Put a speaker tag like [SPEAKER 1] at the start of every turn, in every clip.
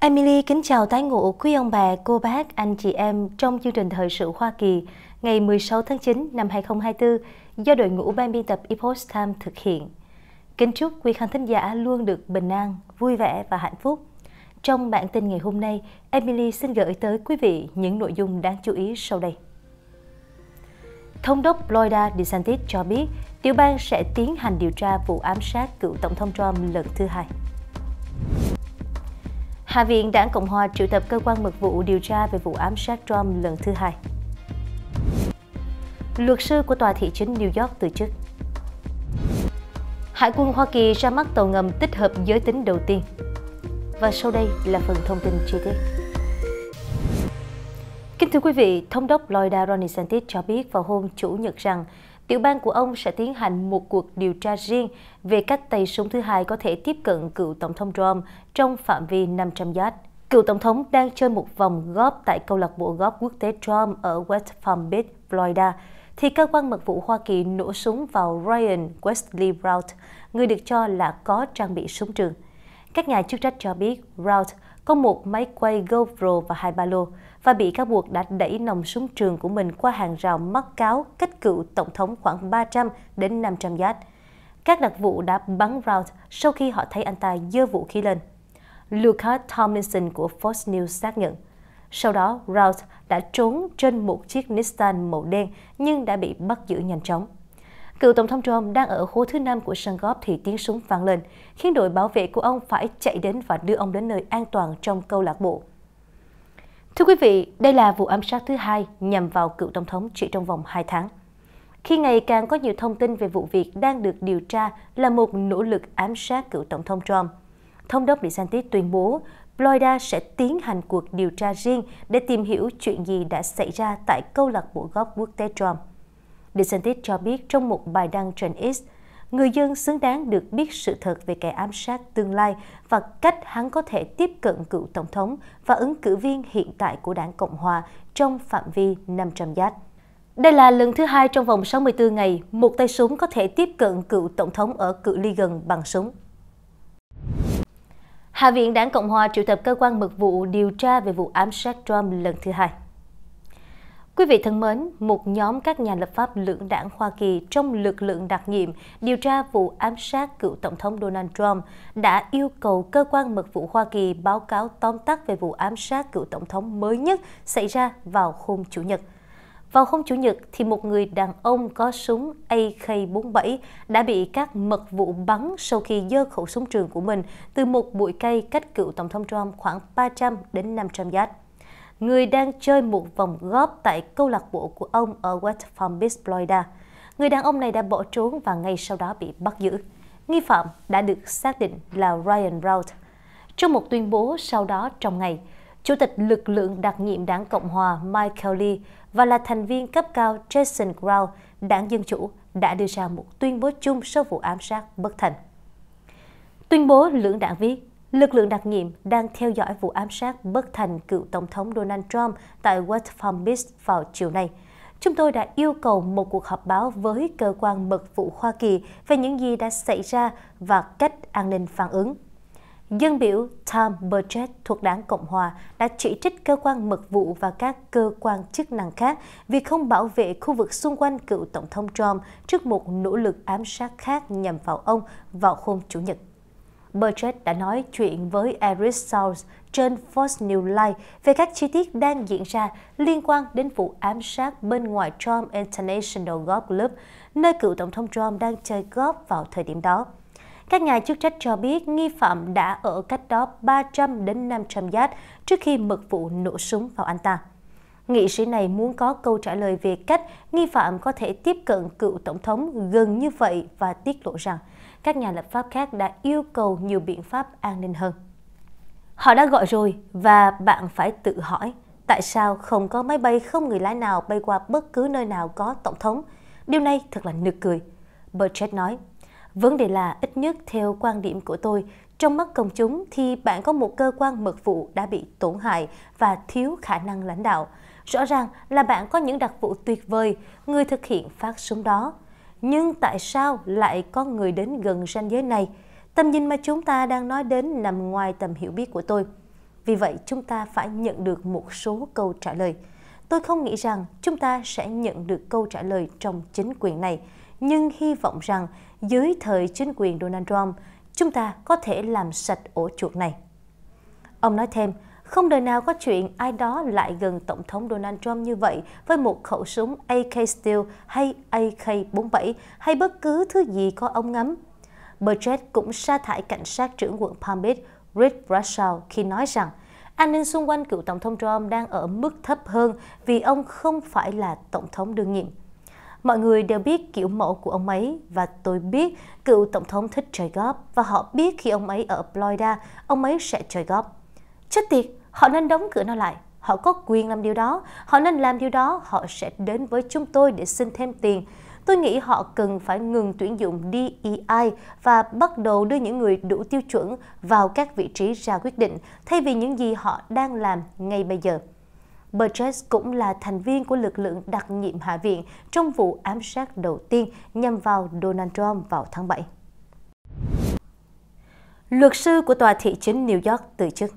[SPEAKER 1] Emily kính chào tái ngộ quý ông bà, cô bác, anh chị em trong chương trình Thời sự Hoa Kỳ ngày 16 tháng 9 năm 2024 do đội ngũ ban biên tập Epoch Time thực hiện. Kính chúc quý khán thính giả luôn được bình an, vui vẻ và hạnh phúc. Trong bản tin ngày hôm nay, Emily xin gửi tới quý vị những nội dung đáng chú ý sau đây. Thống đốc Florida DeSantis cho biết tiểu bang sẽ tiến hành điều tra vụ ám sát cựu Tổng thống Trump lần thứ hai. Hạ viện đảng Cộng hòa triệu tập cơ quan mật vụ điều tra về vụ ám sát Trump lần thứ hai. Luật sư của Tòa thị chính New York từ chức. Hải quân Hoa Kỳ ra mắt tàu ngầm tích hợp giới tính đầu tiên. Và sau đây là phần thông tin chi tiết. Kính thưa quý vị, Thống đốc Florida Ron DeSantis cho biết vào hôm Chủ nhật rằng tiểu bang của ông sẽ tiến hành một cuộc điều tra riêng về cách tay súng thứ hai có thể tiếp cận cựu Tổng thống Trump trong phạm vi 500 yard. Cựu Tổng thống đang chơi một vòng góp tại câu lạc bộ góp quốc tế Trump ở West Palm Beach, Florida, thì cơ quan mật vụ Hoa Kỳ nổ súng vào Ryan Wesley Brown, người được cho là có trang bị súng trường. Các nhà chức trách cho biết Rout có một máy quay GoPro và hai ba lô và bị cáo buộc đã đẩy nòng súng trường của mình qua hàng rào mắc cáo cách cựu tổng thống khoảng 300 đến 500 yard. Các đặc vụ đã bắn Rout sau khi họ thấy anh ta dơ vũ khí lên. Luca Tomlinson của Fox News xác nhận. Sau đó, Rout đã trốn trên một chiếc Nissan màu đen nhưng đã bị bắt giữ nhanh chóng. Cựu Tổng thống Trump đang ở hố thứ năm của sân góp thì tiếng súng vang lên, khiến đội bảo vệ của ông phải chạy đến và đưa ông đến nơi an toàn trong câu lạc bộ. Thưa quý vị, đây là vụ ám sát thứ hai nhằm vào cựu Tổng thống chỉ trong vòng 2 tháng. Khi ngày càng có nhiều thông tin về vụ việc đang được điều tra là một nỗ lực ám sát cựu Tổng thống Trump, Thống đốc DeSantis tuyên bố Florida sẽ tiến hành cuộc điều tra riêng để tìm hiểu chuyện gì đã xảy ra tại câu lạc bộ góp quốc tế Trump. DeSantis cho biết trong một bài đăng trên X, người dân xứng đáng được biết sự thật về kẻ ám sát tương lai và cách hắn có thể tiếp cận cựu tổng thống và ứng cử viên hiện tại của đảng Cộng Hòa trong phạm vi 500 yard. Đây là lần thứ hai trong vòng 64 ngày, một tay súng có thể tiếp cận cựu tổng thống ở cự ly gần bằng súng. Hạ viện đảng Cộng Hòa triệu tập cơ quan mật vụ điều tra về vụ ám sát Trump lần thứ hai. Quý vị thân mến, một nhóm các nhà lập pháp lưỡng đảng Hoa Kỳ trong lực lượng đặc nhiệm điều tra vụ ám sát cựu Tổng thống Donald Trump đã yêu cầu cơ quan mật vụ Hoa Kỳ báo cáo tóm tắt về vụ ám sát cựu Tổng thống mới nhất xảy ra vào hôm Chủ nhật. Vào hôm Chủ nhật thì một người đàn ông có súng AK-47 đã bị các mật vụ bắn sau khi dơ khẩu súng trường của mình từ một bụi cây cách cựu Tổng thống Trump khoảng 300 đến 500 yard người đang chơi một vòng góp tại câu lạc bộ của ông ở West Palm Beach, Florida. Người đàn ông này đã bỏ trốn và ngay sau đó bị bắt giữ. Nghi phạm đã được xác định là Ryan Routh. Trong một tuyên bố sau đó trong ngày, Chủ tịch lực lượng đặc nhiệm đảng Cộng hòa Michael Lee và là thành viên cấp cao Jason Grau, đảng Dân Chủ, đã đưa ra một tuyên bố chung sau vụ ám sát bất thành. Tuyên bố lưỡng đảng viết, Lực lượng đặc nhiệm đang theo dõi vụ ám sát bất thành cựu Tổng thống Donald Trump tại West Palm Beach vào chiều nay. Chúng tôi đã yêu cầu một cuộc họp báo với cơ quan mật vụ Hoa Kỳ về những gì đã xảy ra và cách an ninh phản ứng. Dân biểu Tom Burchett thuộc đảng Cộng Hòa đã chỉ trích cơ quan mật vụ và các cơ quan chức năng khác vì không bảo vệ khu vực xung quanh cựu Tổng thống Trump trước một nỗ lực ám sát khác nhằm vào ông vào hôm Chủ nhật. Burchett đã nói chuyện với Eric South trên Fox News Live về các chi tiết đang diễn ra liên quan đến vụ ám sát bên ngoài Trump International Golf Club, nơi cựu Tổng thống Trump đang chơi golf vào thời điểm đó. Các nhà chức trách cho biết nghi phạm đã ở cách đó 300 đến 500 yard trước khi mật vụ nổ súng vào anh ta. Nghị sĩ này muốn có câu trả lời về cách nghi phạm có thể tiếp cận cựu tổng thống gần như vậy và tiết lộ rằng các nhà lập pháp khác đã yêu cầu nhiều biện pháp an ninh hơn. Họ đã gọi rồi và bạn phải tự hỏi tại sao không có máy bay không người lái nào bay qua bất cứ nơi nào có tổng thống. Điều này thật là nực cười. Bertrand nói, vấn đề là ít nhất theo quan điểm của tôi, trong mắt công chúng thì bạn có một cơ quan mật vụ đã bị tổn hại và thiếu khả năng lãnh đạo. Rõ ràng là bạn có những đặc vụ tuyệt vời, người thực hiện phát súng đó. Nhưng tại sao lại có người đến gần ranh giới này? Tầm nhìn mà chúng ta đang nói đến nằm ngoài tầm hiểu biết của tôi. Vì vậy, chúng ta phải nhận được một số câu trả lời. Tôi không nghĩ rằng chúng ta sẽ nhận được câu trả lời trong chính quyền này, nhưng hy vọng rằng dưới thời chính quyền Donald Trump, chúng ta có thể làm sạch ổ chuột này. Ông nói thêm, không đời nào có chuyện ai đó lại gần Tổng thống Donald Trump như vậy với một khẩu súng AK Steel hay AK-47 hay bất cứ thứ gì có ông ngắm. Bertrand cũng sa thải cảnh sát trưởng quận Palm Beach Rick Russell, khi nói rằng an ninh xung quanh cựu Tổng thống Trump đang ở mức thấp hơn vì ông không phải là Tổng thống đương nhiệm. Mọi người đều biết kiểu mẫu của ông ấy và tôi biết cựu Tổng thống thích chơi golf và họ biết khi ông ấy ở Florida, ông ấy sẽ chơi golf. Chết tiệt, Họ nên đóng cửa nó lại. Họ có quyền làm điều đó. Họ nên làm điều đó. Họ sẽ đến với chúng tôi để xin thêm tiền. Tôi nghĩ họ cần phải ngừng tuyển dụng DEI và bắt đầu đưa những người đủ tiêu chuẩn vào các vị trí ra quyết định, thay vì những gì họ đang làm ngay bây giờ. Burgess cũng là thành viên của lực lượng đặc nhiệm Hạ viện trong vụ ám sát đầu tiên nhằm vào Donald Trump vào tháng 7. Luật sư của Tòa thị chính New York từ chức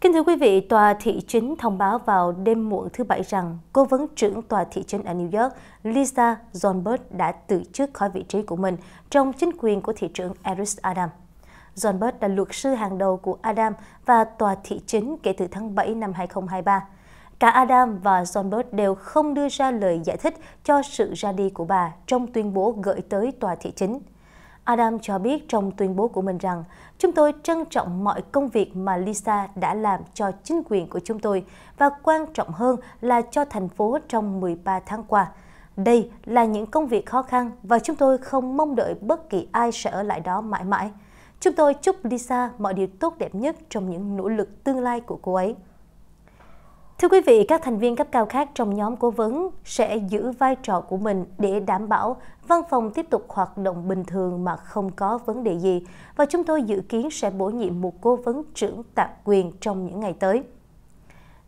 [SPEAKER 1] Kính thưa quý vị, Tòa thị chính thông báo vào đêm muộn thứ Bảy rằng Cố vấn trưởng Tòa thị chính ở New York Lisa Zonberg đã từ chức khỏi vị trí của mình trong chính quyền của thị trưởng Eric Adam. Zonberg là luật sư hàng đầu của Adam và Tòa thị chính kể từ tháng 7 năm 2023. Cả Adam và Zonberg đều không đưa ra lời giải thích cho sự ra đi của bà trong tuyên bố gửi tới Tòa thị chính. Adam cho biết trong tuyên bố của mình rằng chúng tôi trân trọng mọi công việc mà Lisa đã làm cho chính quyền của chúng tôi và quan trọng hơn là cho thành phố trong 13 tháng qua. Đây là những công việc khó khăn và chúng tôi không mong đợi bất kỳ ai sẽ ở lại đó mãi mãi. Chúng tôi chúc Lisa mọi điều tốt đẹp nhất trong những nỗ lực tương lai của cô ấy. Thưa quý vị, các thành viên cấp cao khác trong nhóm cố vấn sẽ giữ vai trò của mình để đảm bảo văn phòng tiếp tục hoạt động bình thường mà không có vấn đề gì và chúng tôi dự kiến sẽ bổ nhiệm một cố vấn trưởng tạm quyền trong những ngày tới.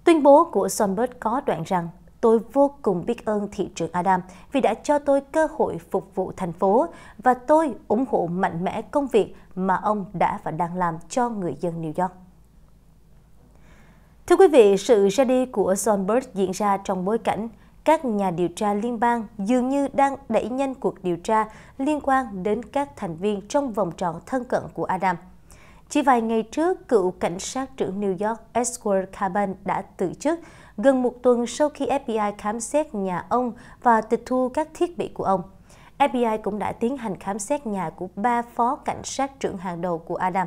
[SPEAKER 1] Tuyên bố của Sonberg có đoạn rằng Tôi vô cùng biết ơn thị trưởng Adam vì đã cho tôi cơ hội phục vụ thành phố và tôi ủng hộ mạnh mẽ công việc mà ông đã và đang làm cho người dân New York. Thưa quý vị, sự ra đi của John Sonberg diễn ra trong bối cảnh các nhà điều tra liên bang dường như đang đẩy nhanh cuộc điều tra liên quan đến các thành viên trong vòng tròn thân cận của Adam. Chỉ vài ngày trước, cựu cảnh sát trưởng New York Edward Caban đã từ chức gần một tuần sau khi FBI khám xét nhà ông và tịch thu các thiết bị của ông. FBI cũng đã tiến hành khám xét nhà của ba phó cảnh sát trưởng hàng đầu của Adam.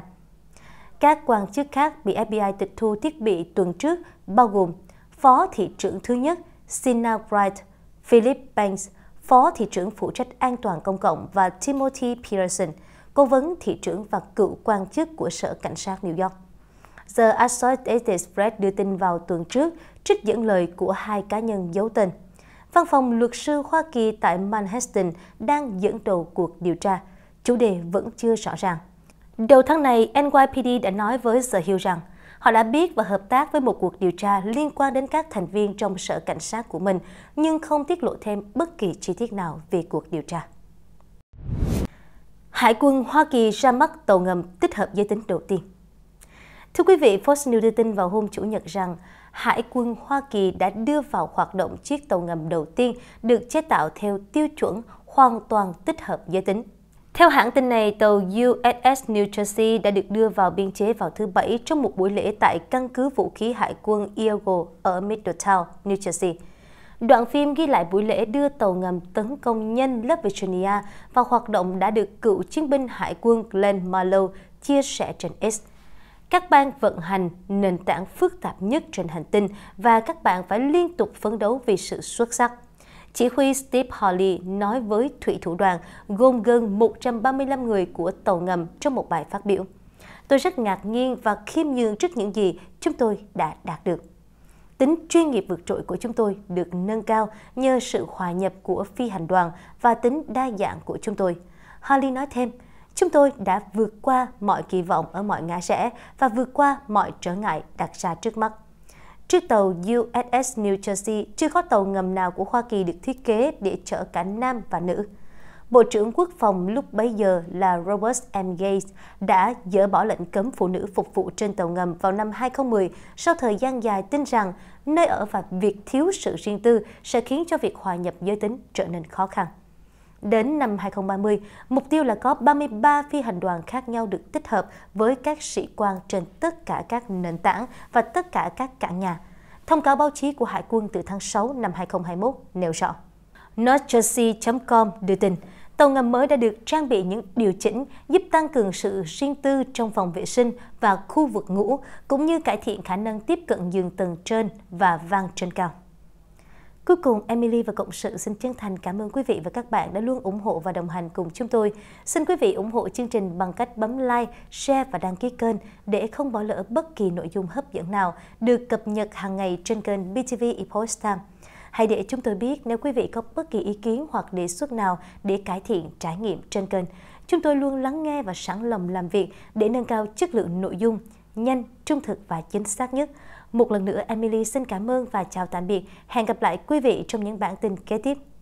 [SPEAKER 1] Các quan chức khác bị FBI tịch thu thiết bị tuần trước bao gồm Phó Thị trưởng thứ nhất Sina Wright, Philip Banks, Phó Thị trưởng phụ trách an toàn công cộng và Timothy Pearson, cố vấn thị trưởng và cựu quan chức của Sở Cảnh sát New York. The Associated Press đưa tin vào tuần trước trích dẫn lời của hai cá nhân giấu tên. Văn phòng luật sư Hoa Kỳ tại Manhattan đang dẫn đầu cuộc điều tra. Chủ đề vẫn chưa rõ ràng. Đầu tháng này, NYPD đã nói với The Hill rằng họ đã biết và hợp tác với một cuộc điều tra liên quan đến các thành viên trong sở cảnh sát của mình, nhưng không tiết lộ thêm bất kỳ chi tiết nào về cuộc điều tra. Hải quân Hoa Kỳ ra mắt tàu ngầm tích hợp giới tính đầu tiên. Thưa quý vị, Fox News đưa tin vào hôm Chủ nhật rằng Hải quân Hoa Kỳ đã đưa vào hoạt động chiếc tàu ngầm đầu tiên được chế tạo theo tiêu chuẩn hoàn toàn tích hợp giới tính. Theo hãng tin này, tàu USS New Jersey đã được đưa vào biên chế vào thứ Bảy trong một buổi lễ tại căn cứ vũ khí hải quân Eagle ở Middletown, New Jersey. Đoạn phim ghi lại buổi lễ đưa tàu ngầm tấn công nhân lớp Virginia vào hoạt động đã được cựu chiến binh hải quân Glenn Marlow chia sẻ trên X. Các bang vận hành nền tảng phức tạp nhất trên hành tinh và các bạn phải liên tục phấn đấu vì sự xuất sắc. Chỉ huy Steve Hawley nói với thủy thủ đoàn gồm gần 135 người của tàu ngầm trong một bài phát biểu. Tôi rất ngạc nhiên và khiêm nhường trước những gì chúng tôi đã đạt được. Tính chuyên nghiệp vượt trội của chúng tôi được nâng cao nhờ sự hòa nhập của phi hành đoàn và tính đa dạng của chúng tôi. Hawley nói thêm, chúng tôi đã vượt qua mọi kỳ vọng ở mọi ngã rẽ và vượt qua mọi trở ngại đặt ra trước mắt. Chiếc tàu USS New Jersey chưa có tàu ngầm nào của Hoa Kỳ được thiết kế để chở cả nam và nữ. Bộ trưởng Quốc phòng lúc bấy giờ là Robert M. Gates đã dỡ bỏ lệnh cấm phụ nữ phục vụ trên tàu ngầm vào năm 2010 sau thời gian dài tin rằng nơi ở và việc thiếu sự riêng tư sẽ khiến cho việc hòa nhập giới tính trở nên khó khăn. Đến năm 2030, mục tiêu là có 33 phi hành đoàn khác nhau được tích hợp với các sĩ quan trên tất cả các nền tảng và tất cả các cảng nhà. Thông cáo báo chí của Hải quân từ tháng 6 năm 2021 nêu rõ. NordJersey.com đưa tin, tàu ngầm mới đã được trang bị những điều chỉnh giúp tăng cường sự riêng tư trong phòng vệ sinh và khu vực ngủ, cũng như cải thiện khả năng tiếp cận giường tầng trên và vang trên cao. Cuối cùng, Emily và Cộng sự xin chân thành cảm ơn quý vị và các bạn đã luôn ủng hộ và đồng hành cùng chúng tôi. Xin quý vị ủng hộ chương trình bằng cách bấm like, share và đăng ký kênh để không bỏ lỡ bất kỳ nội dung hấp dẫn nào được cập nhật hàng ngày trên kênh BTV Epoch Time. Hãy để chúng tôi biết nếu quý vị có bất kỳ ý kiến hoặc đề xuất nào để cải thiện trải nghiệm trên kênh. Chúng tôi luôn lắng nghe và sẵn lòng làm việc để nâng cao chất lượng nội dung, nhanh, trung thực và chính xác nhất. Một lần nữa, Emily xin cảm ơn và chào tạm biệt. Hẹn gặp lại quý vị trong những bản tin kế tiếp.